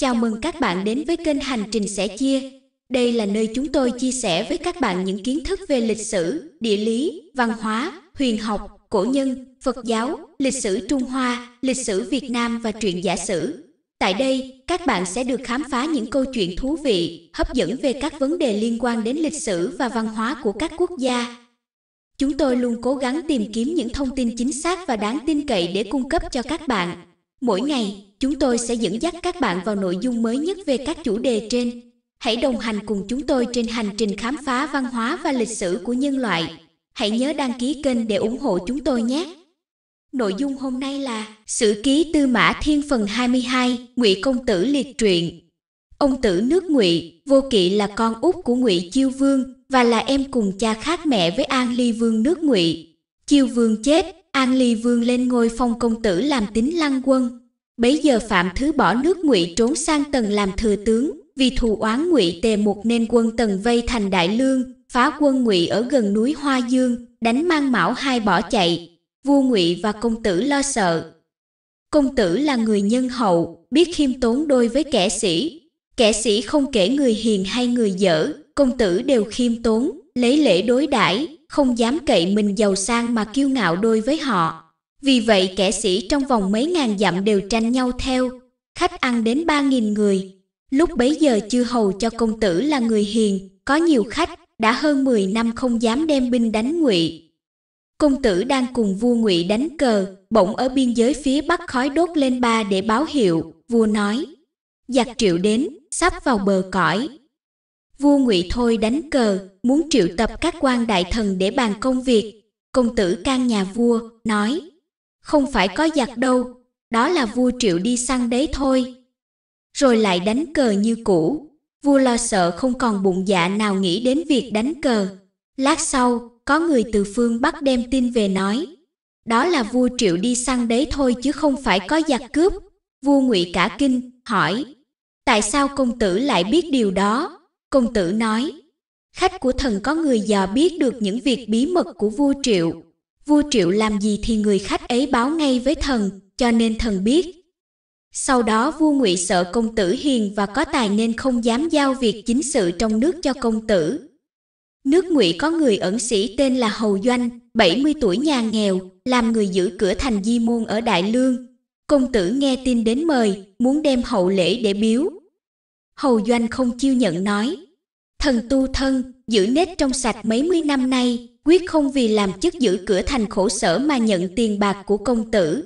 Chào mừng các bạn đến với kênh Hành trình sẻ chia. Đây là nơi chúng tôi chia sẻ với các bạn những kiến thức về lịch sử, địa lý, văn hóa, huyền học, cổ nhân, Phật giáo, lịch sử Trung Hoa, lịch sử Việt Nam và truyện giả sử. Tại đây, các bạn sẽ được khám phá những câu chuyện thú vị, hấp dẫn về các vấn đề liên quan đến lịch sử và văn hóa của các quốc gia. Chúng tôi luôn cố gắng tìm kiếm những thông tin chính xác và đáng tin cậy để cung cấp cho các bạn. Mỗi ngày, chúng tôi sẽ dẫn dắt các bạn vào nội dung mới nhất về các chủ đề trên. Hãy đồng hành cùng chúng tôi trên hành trình khám phá văn hóa và lịch sử của nhân loại. Hãy nhớ đăng ký kênh để ủng hộ chúng tôi nhé. Nội dung hôm nay là Sử ký Tư Mã Thiên phần 22, Ngụy công tử liệt truyện. Ông tử nước Ngụy, Vô Kỵ là con út của Ngụy Chiêu Vương và là em cùng cha khác mẹ với An Ly Vương nước Ngụy. Chiêu Vương chết, An Ly vương lên ngôi phong công tử làm tín lăng quân. Bấy giờ Phạm Thứ bỏ nước ngụy trốn sang Tần làm thừa tướng, vì thù oán ngụy tề một nên quân Tần vây thành Đại Lương, phá quân ngụy ở gần núi Hoa Dương, đánh mang mão hai bỏ chạy. Vua ngụy và công tử lo sợ. Công tử là người nhân hậu, biết khiêm tốn đôi với kẻ sĩ. Kẻ sĩ không kể người hiền hay người dở, công tử đều khiêm tốn, lấy lễ đối đãi không dám cậy mình giàu sang mà kiêu ngạo đôi với họ. Vì vậy kẻ sĩ trong vòng mấy ngàn dặm đều tranh nhau theo, khách ăn đến ba nghìn người. Lúc bấy giờ chư hầu cho công tử là người hiền, có nhiều khách, đã hơn 10 năm không dám đem binh đánh ngụy. Công tử đang cùng vua ngụy đánh cờ, bỗng ở biên giới phía bắc khói đốt lên ba để báo hiệu, vua nói. Giặc triệu đến, sắp vào bờ cõi, vua ngụy thôi đánh cờ muốn triệu tập các quan đại thần để bàn công việc công tử can nhà vua nói không phải có giặc đâu đó là vua triệu đi săn đấy thôi rồi lại đánh cờ như cũ vua lo sợ không còn bụng dạ nào nghĩ đến việc đánh cờ lát sau có người từ phương bắc đem tin về nói đó là vua triệu đi săn đấy thôi chứ không phải có giặc cướp vua ngụy cả kinh hỏi tại sao công tử lại biết điều đó Công tử nói, khách của thần có người dò biết được những việc bí mật của vua Triệu. Vua Triệu làm gì thì người khách ấy báo ngay với thần, cho nên thần biết. Sau đó vua Ngụy sợ công tử hiền và có tài nên không dám giao việc chính sự trong nước cho công tử. Nước Ngụy có người ẩn sĩ tên là Hầu Doanh, 70 tuổi nhà nghèo, làm người giữ cửa thành Di Môn ở Đại Lương. Công tử nghe tin đến mời, muốn đem hậu lễ để biếu, Hầu Doanh không chiêu nhận nói. Thần tu thân, giữ nết trong sạch mấy mươi năm nay, quyết không vì làm chức giữ cửa thành khổ sở mà nhận tiền bạc của công tử.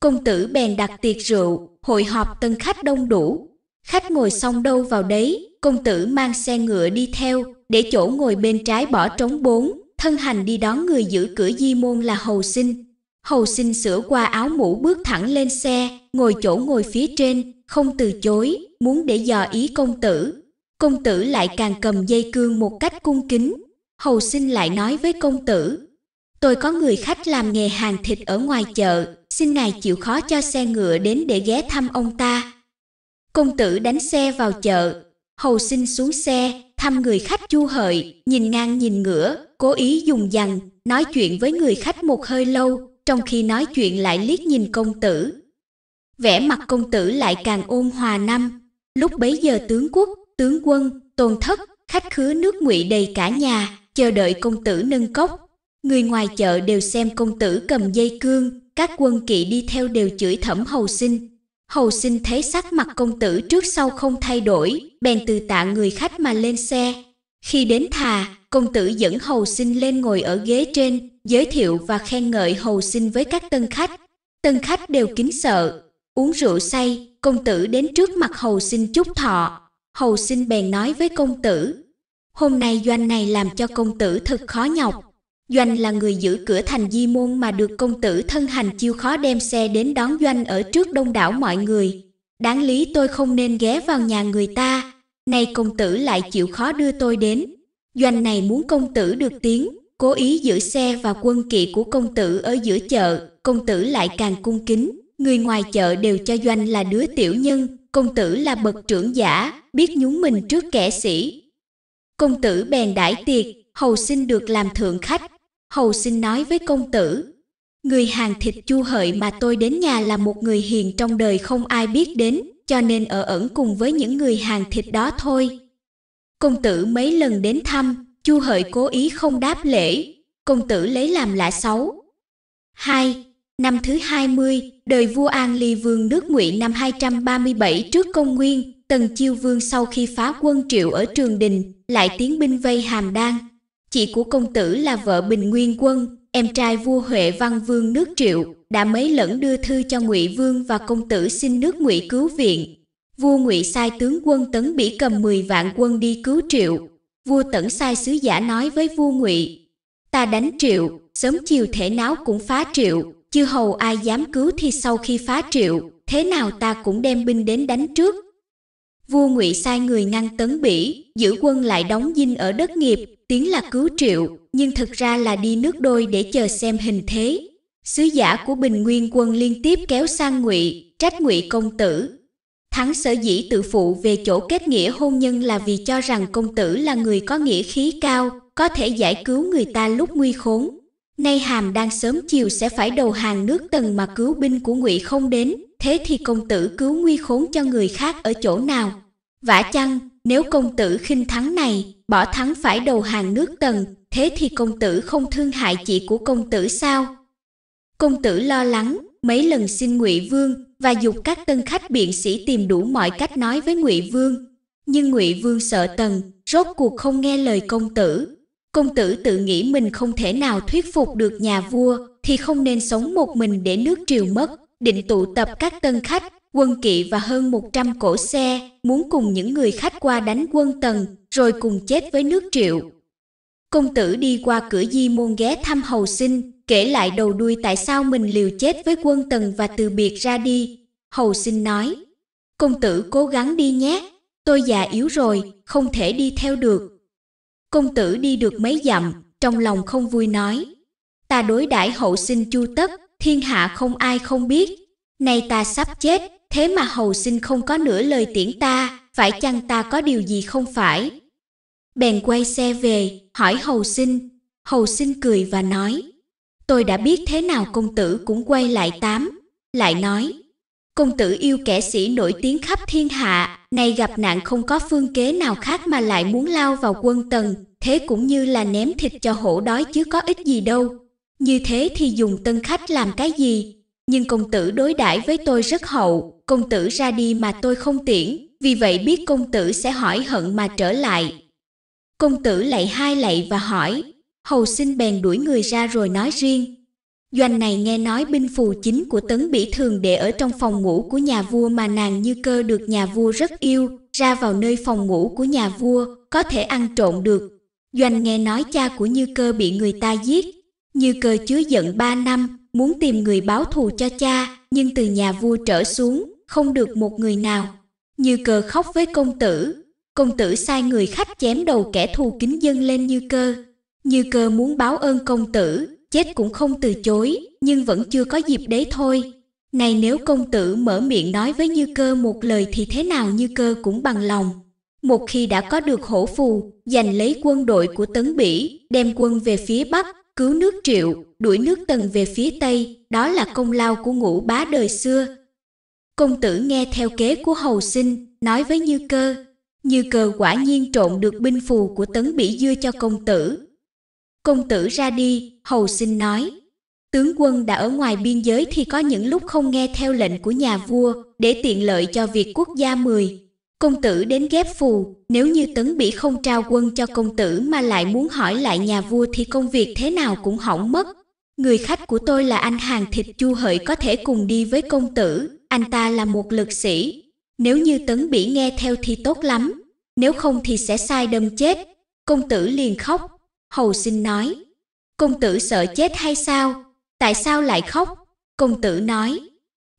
Công tử bèn đặt tiệc rượu, hội họp tân khách đông đủ. Khách ngồi xong đâu vào đấy, công tử mang xe ngựa đi theo, để chỗ ngồi bên trái bỏ trống bốn, thân hành đi đón người giữ cửa di môn là hầu sinh, Hầu sinh sửa qua áo mũ bước thẳng lên xe, ngồi chỗ ngồi phía trên, không từ chối, muốn để dò ý công tử. Công tử lại càng cầm dây cương một cách cung kính. Hầu sinh lại nói với công tử, tôi có người khách làm nghề hàng thịt ở ngoài chợ, xin ngài chịu khó cho xe ngựa đến để ghé thăm ông ta. Công tử đánh xe vào chợ, hầu sinh xuống xe, thăm người khách chu hợi, nhìn ngang nhìn ngửa, cố ý dùng dằn, nói chuyện với người khách một hơi lâu, trong khi nói chuyện lại liếc nhìn công tử. Vẻ mặt công tử lại càng ôn hòa năm, lúc bấy giờ tướng quốc, tướng quân, tôn thất, khách khứa nước ngụy đầy cả nhà, chờ đợi công tử nâng cốc. Người ngoài chợ đều xem công tử cầm dây cương, các quân kỵ đi theo đều chửi thẩm hầu sinh. Hầu sinh thấy sắc mặt công tử trước sau không thay đổi, bèn từ tạ người khách mà lên xe. Khi đến thà, công tử dẫn hầu sinh lên ngồi ở ghế trên, giới thiệu và khen ngợi hầu sinh với các tân khách. Tân khách đều kính sợ, uống rượu say, công tử đến trước mặt hầu sinh chúc thọ. Hầu sinh bèn nói với công tử, hôm nay doanh này làm cho công tử thật khó nhọc. Doanh là người giữ cửa thành di môn mà được công tử thân hành chiêu khó đem xe đến đón Doanh ở trước đông đảo mọi người. Đáng lý tôi không nên ghé vào nhà người ta, nay công tử lại chịu khó đưa tôi đến, Doanh này muốn công tử được tiếng, cố ý giữ xe và quân kỵ của công tử ở giữa chợ, công tử lại càng cung kính. Người ngoài chợ đều cho Doanh là đứa tiểu nhân, công tử là bậc trưởng giả, biết nhún mình trước kẻ sĩ. Công tử bèn đãi tiệc, hầu xin được làm thượng khách. Hầu xin nói với công tử, người hàng thịt chu hợi mà tôi đến nhà là một người hiền trong đời không ai biết đến, cho nên ở ẩn cùng với những người hàng thịt đó thôi, Công tử mấy lần đến thăm, Chu Hợi cố ý không đáp lễ, công tử lấy làm lạ xấu. Hai, Năm thứ 20, đời vua An Ly vương nước Ngụy năm 237 trước công nguyên, Tần Chiêu Vương sau khi phá quân Triệu ở Trường Đình, lại tiến binh vây Hàm Đan. Chị của công tử là vợ Bình Nguyên Quân, em trai vua Huệ Văn Vương nước Triệu, đã mấy lần đưa thư cho Ngụy Vương và công tử xin nước Ngụy cứu viện, Vua Ngụy sai tướng quân Tấn Bỉ cầm 10 vạn quân đi cứu Triệu. Vua Tấn sai sứ giả nói với vua Ngụy: "Ta đánh Triệu, sớm chiều thể náo cũng phá Triệu, chư hầu ai dám cứu thì sau khi phá Triệu, thế nào ta cũng đem binh đến đánh trước." Vua Ngụy sai người ngăn Tấn Bỉ, giữ quân lại đóng dinh ở đất nghiệp, tiếng là cứu Triệu, nhưng thực ra là đi nước đôi để chờ xem hình thế. Sứ giả của Bình Nguyên quân liên tiếp kéo sang Ngụy, trách Ngụy công tử, Thắng sở dĩ tự phụ về chỗ kết nghĩa hôn nhân là vì cho rằng công tử là người có nghĩa khí cao, có thể giải cứu người ta lúc nguy khốn. Nay hàm đang sớm chiều sẽ phải đầu hàng nước tần mà cứu binh của ngụy không đến, thế thì công tử cứu nguy khốn cho người khác ở chỗ nào? Vả chăng, nếu công tử khinh thắng này, bỏ thắng phải đầu hàng nước tần, thế thì công tử không thương hại chị của công tử sao? Công tử lo lắng, mấy lần xin ngụy vương, và dục các tân khách biện sĩ tìm đủ mọi cách nói với ngụy vương nhưng ngụy vương sợ tần rốt cuộc không nghe lời công tử công tử tự nghĩ mình không thể nào thuyết phục được nhà vua thì không nên sống một mình để nước triều mất định tụ tập các tân khách quân kỵ và hơn 100 cổ xe muốn cùng những người khách qua đánh quân tần rồi cùng chết với nước triệu Công tử đi qua cửa di môn ghé thăm hầu sinh, kể lại đầu đuôi tại sao mình liều chết với quân tần và từ biệt ra đi. Hầu sinh nói, công tử cố gắng đi nhé, tôi già yếu rồi, không thể đi theo được. Công tử đi được mấy dặm, trong lòng không vui nói, ta đối đãi hậu sinh chu tất, thiên hạ không ai không biết. Nay ta sắp chết, thế mà hầu sinh không có nửa lời tiễn ta, phải chăng ta có điều gì không phải? Bèn quay xe về, hỏi hầu sinh. Hầu sinh cười và nói, tôi đã biết thế nào công tử cũng quay lại tám. Lại nói, công tử yêu kẻ sĩ nổi tiếng khắp thiên hạ, nay gặp nạn không có phương kế nào khác mà lại muốn lao vào quân tần, thế cũng như là ném thịt cho hổ đói chứ có ích gì đâu. Như thế thì dùng tân khách làm cái gì? Nhưng công tử đối đãi với tôi rất hậu, công tử ra đi mà tôi không tiễn, vì vậy biết công tử sẽ hỏi hận mà trở lại, Công tử lạy hai lạy và hỏi, hầu sinh bèn đuổi người ra rồi nói riêng. Doanh này nghe nói binh phù chính của tấn bỉ thường để ở trong phòng ngủ của nhà vua mà nàng như cơ được nhà vua rất yêu, ra vào nơi phòng ngủ của nhà vua, có thể ăn trộn được. Doanh nghe nói cha của Như Cơ bị người ta giết. Như Cơ chứa giận 3 năm, muốn tìm người báo thù cho cha, nhưng từ nhà vua trở xuống, không được một người nào. Như Cơ khóc với công tử, Công tử sai người khách chém đầu kẻ thù kính dân lên như cơ. Như cơ muốn báo ơn công tử, chết cũng không từ chối, nhưng vẫn chưa có dịp đấy thôi. Này nếu công tử mở miệng nói với Như Cơ một lời thì thế nào Như Cơ cũng bằng lòng. Một khi đã có được hổ phù, giành lấy quân đội của Tấn Bỉ, đem quân về phía Bắc, cứu nước Triệu, đuổi nước Tần về phía Tây, đó là công lao của ngũ bá đời xưa. Công tử nghe theo kế của hầu sinh, nói với Như Cơ, như cờ quả nhiên trộn được binh phù của tấn bỉ dưa cho công tử. Công tử ra đi, hầu xin nói. Tướng quân đã ở ngoài biên giới thì có những lúc không nghe theo lệnh của nhà vua để tiện lợi cho việc quốc gia mười. Công tử đến ghép phù, nếu như tấn bỉ không trao quân cho công tử mà lại muốn hỏi lại nhà vua thì công việc thế nào cũng hỏng mất. Người khách của tôi là anh hàng thịt chu hợi có thể cùng đi với công tử, anh ta là một lực sĩ, nếu như Tấn Bỉ nghe theo thì tốt lắm, nếu không thì sẽ sai đâm chết. Công tử liền khóc, hầu xin nói. Công tử sợ chết hay sao? Tại sao lại khóc? Công tử nói.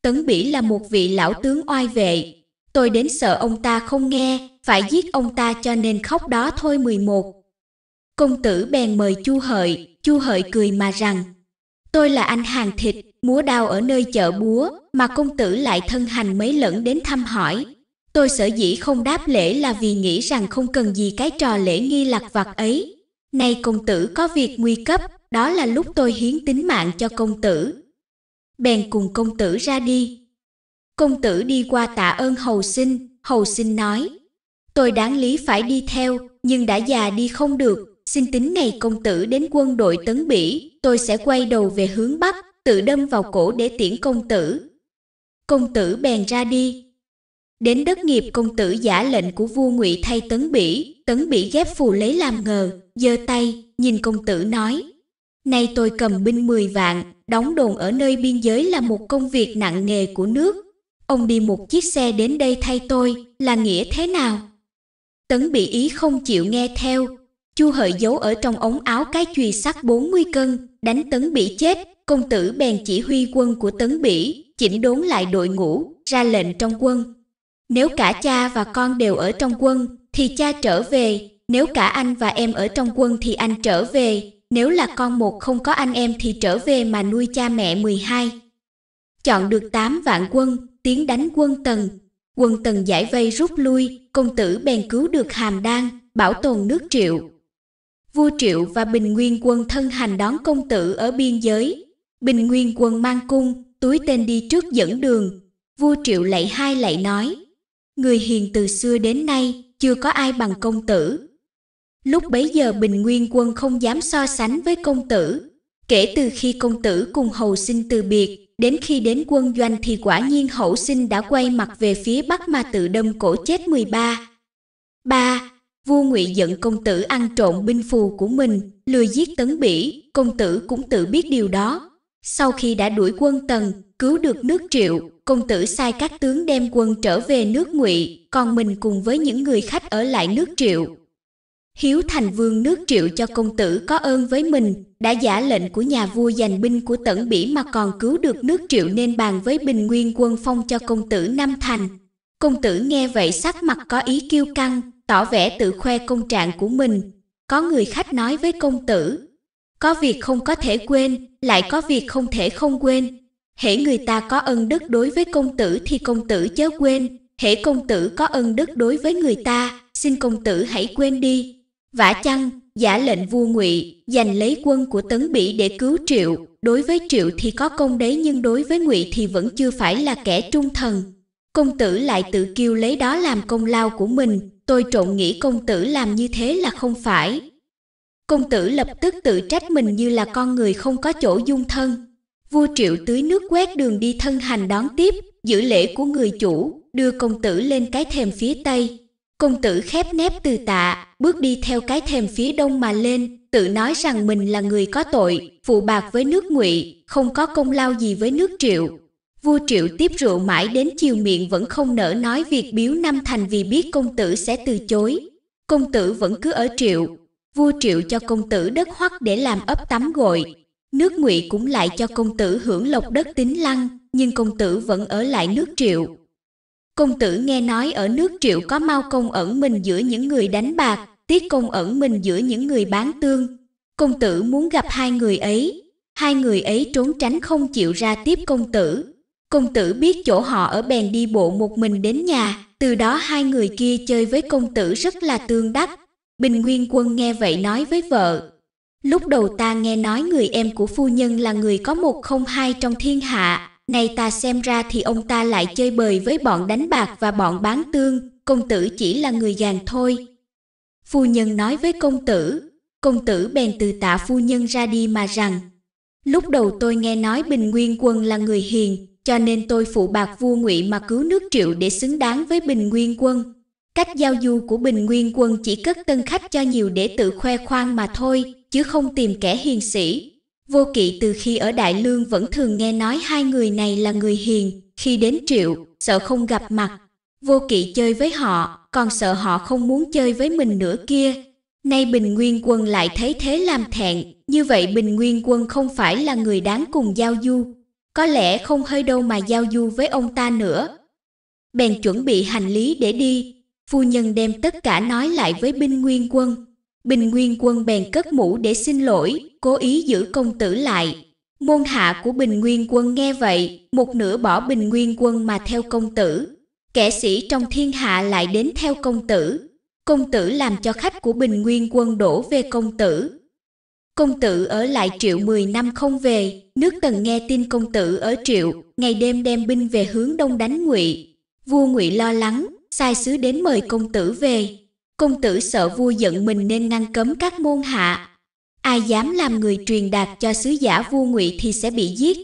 Tấn Bỉ là một vị lão tướng oai vệ. Tôi đến sợ ông ta không nghe, phải giết ông ta cho nên khóc đó thôi 11. Công tử bèn mời Chu Hợi, Chu Hợi cười mà rằng, tôi là anh hàng thịt, múa đao ở nơi chợ búa mà công tử lại thân hành mấy lẫn đến thăm hỏi. Tôi sở dĩ không đáp lễ là vì nghĩ rằng không cần gì cái trò lễ nghi lạc vặt ấy. Nay công tử có việc nguy cấp, đó là lúc tôi hiến tính mạng cho công tử. Bèn cùng công tử ra đi. Công tử đi qua tạ ơn hầu sinh, hầu sinh nói. Tôi đáng lý phải đi theo, nhưng đã già đi không được, xin tính ngày công tử đến quân đội tấn bỉ, tôi sẽ quay đầu về hướng Bắc, tự đâm vào cổ để tiễn công tử. Công tử bèn ra đi. Đến đất nghiệp công tử giả lệnh của vua ngụy thay tấn bỉ, tấn bỉ ghép phù lấy làm ngờ, giơ tay, nhìn công tử nói. Nay tôi cầm binh 10 vạn, đóng đồn ở nơi biên giới là một công việc nặng nghề của nước. Ông đi một chiếc xe đến đây thay tôi, là nghĩa thế nào? Tấn bỉ ý không chịu nghe theo, Chu Hợi giấu ở trong ống áo cái chùy sắt 40 cân, đánh Tấn bỉ chết, công tử bèn chỉ huy quân của Tấn Bỉ, chỉnh đốn lại đội ngũ, ra lệnh trong quân. Nếu cả cha và con đều ở trong quân, thì cha trở về, nếu cả anh và em ở trong quân thì anh trở về, nếu là con một không có anh em thì trở về mà nuôi cha mẹ 12. Chọn được 8 vạn quân, tiến đánh quân Tần. Quân Tần giải vây rút lui, công tử bèn cứu được Hàm Đan, bảo tồn nước Triệu. Vua Triệu và Bình Nguyên quân thân hành đón công tử ở biên giới, Bình Nguyên quân mang cung, túi tên đi trước dẫn đường. Vua Triệu lạy hai lạy nói, người hiền từ xưa đến nay chưa có ai bằng công tử. Lúc bấy giờ Bình Nguyên quân không dám so sánh với công tử. Kể từ khi công tử cùng hầu sinh từ biệt, đến khi đến quân doanh thì quả nhiên hậu sinh đã quay mặt về phía bắc mà tự đâm cổ chết 13. 3. Vua Ngụy giận công tử ăn trộm binh phù của mình, lừa giết tấn bỉ, công tử cũng tự biết điều đó, sau khi đã đuổi quân Tần, cứu được nước Triệu, công tử sai các tướng đem quân trở về nước Ngụy, còn mình cùng với những người khách ở lại nước Triệu. Hiếu thành vương nước Triệu cho công tử có ơn với mình, đã giả lệnh của nhà vua giành binh của Tẩn Bỉ mà còn cứu được nước Triệu nên bàn với Bình Nguyên quân phong cho công tử Nam Thành. Công tử nghe vậy sắc mặt có ý kiêu căng, tỏ vẻ tự khoe công trạng của mình. Có người khách nói với công tử, có việc không có thể quên, lại có việc không thể không quên. Hễ người ta có ân đức đối với công tử thì công tử chớ quên, hễ công tử có ân đức đối với người ta, xin công tử hãy quên đi. Vả chăng, giả lệnh vua ngụy giành lấy quân của tấn bỉ để cứu triệu đối với triệu thì có công đấy nhưng đối với ngụy thì vẫn chưa phải là kẻ trung thần công tử lại tự kiêu lấy đó làm công lao của mình tôi trộn nghĩ công tử làm như thế là không phải Công tử lập tức tự trách mình như là con người không có chỗ dung thân. Vua Triệu tưới nước quét đường đi thân hành đón tiếp, giữ lễ của người chủ, đưa công tử lên cái thềm phía tây. Công tử khép nép từ tạ, bước đi theo cái thềm phía đông mà lên, tự nói rằng mình là người có tội, phụ bạc với nước ngụy, không có công lao gì với nước triệu. Vua triệu tiếp rượu mãi đến chiều miệng vẫn không nỡ nói việc biếu năm thành vì biết công tử sẽ từ chối. Công tử vẫn cứ ở triệu, vua triệu cho công tử đất hoắc để làm ấp tắm gội nước ngụy cũng lại cho công tử hưởng lộc đất tính lăng nhưng công tử vẫn ở lại nước triệu công tử nghe nói ở nước triệu có mau công ẩn mình giữa những người đánh bạc tiết công ẩn mình giữa những người bán tương công tử muốn gặp hai người ấy hai người ấy trốn tránh không chịu ra tiếp công tử công tử biết chỗ họ ở bèn đi bộ một mình đến nhà từ đó hai người kia chơi với công tử rất là tương đắc Bình Nguyên Quân nghe vậy nói với vợ. Lúc đầu ta nghe nói người em của phu nhân là người có một không hai trong thiên hạ, nay ta xem ra thì ông ta lại chơi bời với bọn đánh bạc và bọn bán tương, công tử chỉ là người gàn thôi. Phu nhân nói với công tử, công tử bèn từ tạ phu nhân ra đi mà rằng, lúc đầu tôi nghe nói Bình Nguyên Quân là người hiền, cho nên tôi phụ bạc vua ngụy mà cứu nước triệu để xứng đáng với Bình Nguyên Quân. Cách giao du của Bình Nguyên quân chỉ cất tân khách cho nhiều để tự khoe khoang mà thôi, chứ không tìm kẻ hiền sĩ. Vô kỵ từ khi ở Đại Lương vẫn thường nghe nói hai người này là người hiền, khi đến triệu, sợ không gặp mặt. Vô kỵ chơi với họ, còn sợ họ không muốn chơi với mình nữa kia. Nay Bình Nguyên quân lại thấy thế làm thẹn, như vậy Bình Nguyên quân không phải là người đáng cùng giao du. Có lẽ không hơi đâu mà giao du với ông ta nữa. Bèn chuẩn bị hành lý để đi, Phu nhân đem tất cả nói lại với binh nguyên quân. Bình Nguyên Quân bèn cất mũ để xin lỗi, cố ý giữ công tử lại. Môn hạ của Bình Nguyên Quân nghe vậy, một nửa bỏ Bình Nguyên Quân mà theo công tử. Kẻ sĩ trong thiên hạ lại đến theo công tử. Công tử làm cho khách của Bình Nguyên Quân đổ về công tử. Công tử ở lại triệu 10 năm không về, nước tần nghe tin công tử ở triệu, ngày đêm đem binh về hướng đông đánh ngụy. Vua ngụy lo lắng, sai sứ đến mời công tử về. Công tử sợ vua giận mình nên ngăn cấm các môn hạ. Ai dám làm người truyền đạt cho sứ giả vua ngụy thì sẽ bị giết.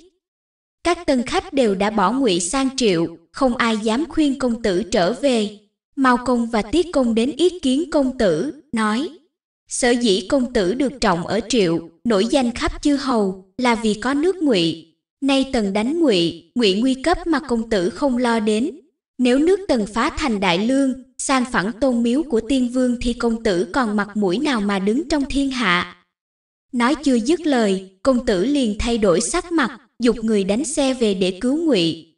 Các tân khách đều đã bỏ ngụy sang triệu, không ai dám khuyên công tử trở về. Mao Công và Tiết Công đến ý kiến công tử, nói Sở dĩ công tử được trọng ở triệu, nổi danh khắp chư hầu là vì có nước ngụy. Nay tần đánh ngụy, ngụy nguy cấp mà công tử không lo đến, nếu nước tần phá thành đại lương, san phẳng tôn miếu của tiên vương thì công tử còn mặt mũi nào mà đứng trong thiên hạ. Nói chưa dứt lời, công tử liền thay đổi sắc mặt, dục người đánh xe về để cứu ngụy.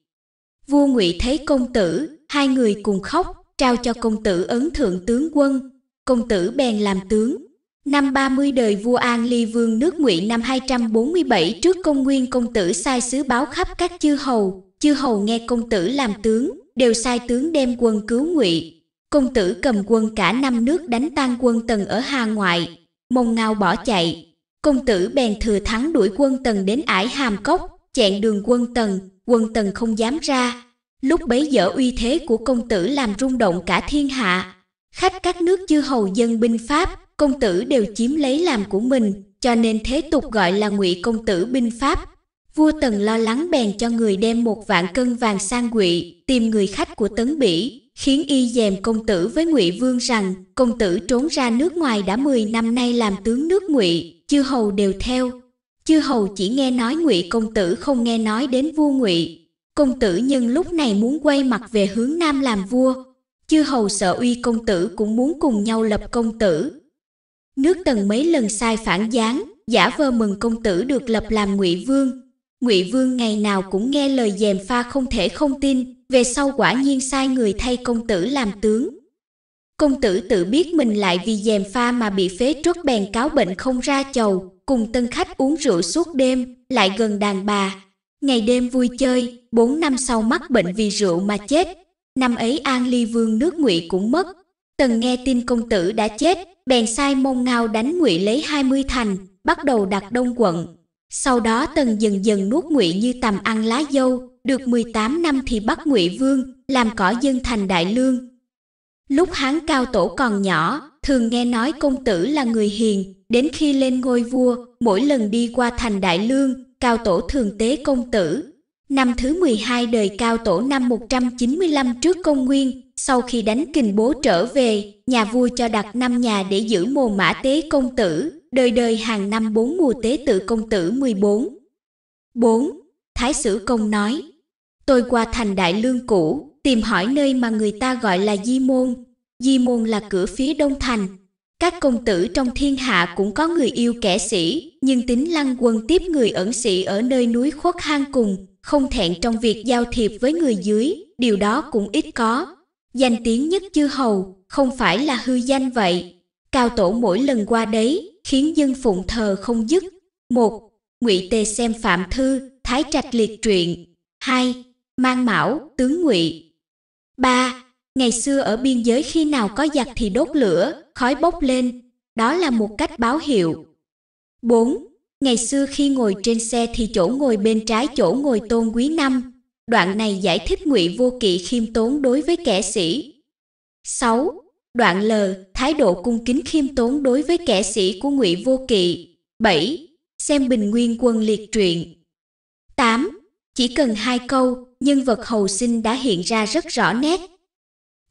Vua ngụy thấy công tử, hai người cùng khóc, trao cho công tử ấn thượng tướng quân. Công tử bèn làm tướng. Năm 30 đời vua An Ly Vương nước Ngụy năm 247 trước công nguyên công tử sai sứ báo khắp các chư hầu, chư hầu nghe công tử làm tướng, đều sai tướng đem quân cứu ngụy công tử cầm quân cả năm nước đánh tan quân tần ở hà ngoại mông ngao bỏ chạy công tử bèn thừa thắng đuổi quân tần đến ải hàm cốc chặn đường quân tần quân tần không dám ra lúc bấy giờ uy thế của công tử làm rung động cả thiên hạ khách các nước chư hầu dân binh pháp công tử đều chiếm lấy làm của mình cho nên thế tục gọi là ngụy công tử binh pháp Vua Tần lo lắng bèn cho người đem một vạn cân vàng sang quỵ, tìm người khách của Tấn Bỉ, khiến y dèm công tử với Ngụy Vương rằng công tử trốn ra nước ngoài đã 10 năm nay làm tướng nước Ngụy, chư hầu đều theo. Chư hầu chỉ nghe nói Ngụy công tử không nghe nói đến vua Ngụy. Công tử nhân lúc này muốn quay mặt về hướng nam làm vua. Chư hầu sợ uy công tử cũng muốn cùng nhau lập công tử. Nước Tần mấy lần sai phản gián, giả vờ mừng công tử được lập làm Ngụy Vương, Ngụy Vương ngày nào cũng nghe lời dèm pha không thể không tin, về sau quả nhiên sai người thay công tử làm tướng. Công tử tự biết mình lại vì dèm pha mà bị phế truất, bèn cáo bệnh không ra chầu, cùng tân khách uống rượu suốt đêm, lại gần đàn bà. Ngày đêm vui chơi, Bốn năm sau mắc bệnh vì rượu mà chết. Năm ấy An Ly Vương nước Ngụy cũng mất. Tần nghe tin công tử đã chết, bèn sai mông ngao đánh Ngụy lấy 20 thành, bắt đầu đặt đông quận, sau đó Tần dần dần nuốt ngụy như tầm ăn lá dâu, được 18 năm thì bắt ngụy vương, làm cỏ dân thành đại lương. Lúc hán cao tổ còn nhỏ, thường nghe nói công tử là người hiền, đến khi lên ngôi vua, mỗi lần đi qua thành đại lương, cao tổ thường tế công tử. Năm thứ 12 đời cao tổ năm 195 trước công nguyên, sau khi đánh kình bố trở về, nhà vua cho đặt năm nhà để giữ mồ mã tế công tử, đời đời hàng năm bốn mùa tế tự công tử 14. 4. Thái sử công nói, tôi qua thành đại lương cũ, tìm hỏi nơi mà người ta gọi là Di Môn. Di Môn là cửa phía đông thành. Các công tử trong thiên hạ cũng có người yêu kẻ sĩ, nhưng tính lăng quân tiếp người ẩn sĩ ở nơi núi khuất hang cùng, không thẹn trong việc giao thiệp với người dưới, điều đó cũng ít có. Danh tiếng nhất chư hầu, không phải là hư danh vậy. Cao tổ mỗi lần qua đấy, khiến dân phụng thờ không dứt. Một, Ngụy Tề xem Phạm Thư, Thái Trạch liệt truyện. hai Mang Mão, Tướng Ngụy. ba Ngày xưa ở biên giới khi nào có giặc thì đốt lửa, khói bốc lên, đó là một cách báo hiệu. bốn Ngày xưa khi ngồi trên xe thì chỗ ngồi bên trái chỗ ngồi tôn quý năm. Đoạn này giải thích Ngụy Vô Kỵ khiêm tốn đối với kẻ sĩ. 6. Đoạn lờ, thái độ cung kính khiêm tốn đối với kẻ sĩ của ngụy Vô Kỵ. 7. Xem Bình Nguyên Quân Liệt Truyện 8. Chỉ cần hai câu, nhân vật hầu sinh đã hiện ra rất rõ nét.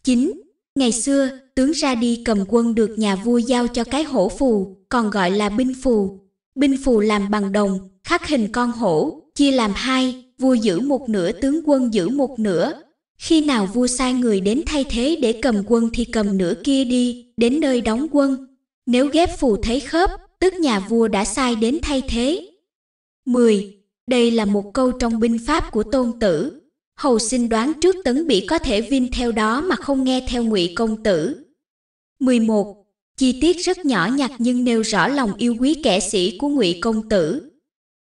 9. Ngày xưa, tướng ra đi cầm quân được nhà vua giao cho cái hổ phù, còn gọi là binh phù. Binh phù làm bằng đồng, khắc hình con hổ, chia làm hai, vua giữ một nửa tướng quân giữ một nửa, khi nào vua sai người đến thay thế để cầm quân thì cầm nửa kia đi, đến nơi đóng quân. Nếu ghép phù thấy khớp, tức nhà vua đã sai đến thay thế. 10. Đây là một câu trong binh pháp của Tôn Tử. Hầu sinh đoán trước Tấn bị có thể vin theo đó mà không nghe theo Ngụy công tử. 11. Chi tiết rất nhỏ nhặt nhưng nêu rõ lòng yêu quý kẻ sĩ của Ngụy công tử.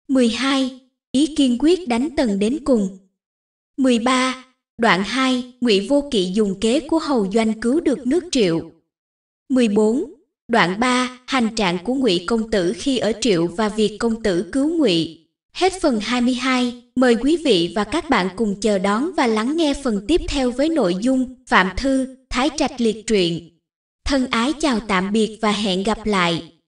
12. Ý kiên quyết đánh Tần đến cùng. 13 Đoạn 2, Ngụy Vô Kỵ dùng kế của Hầu Doanh cứu được nước Triệu. 14. Đoạn 3, hành trạng của Ngụy công tử khi ở Triệu và việc công tử cứu Ngụy. Hết phần 22, mời quý vị và các bạn cùng chờ đón và lắng nghe phần tiếp theo với nội dung Phạm Thư, Thái Trạch Liệt Truyện. Thân ái chào tạm biệt và hẹn gặp lại.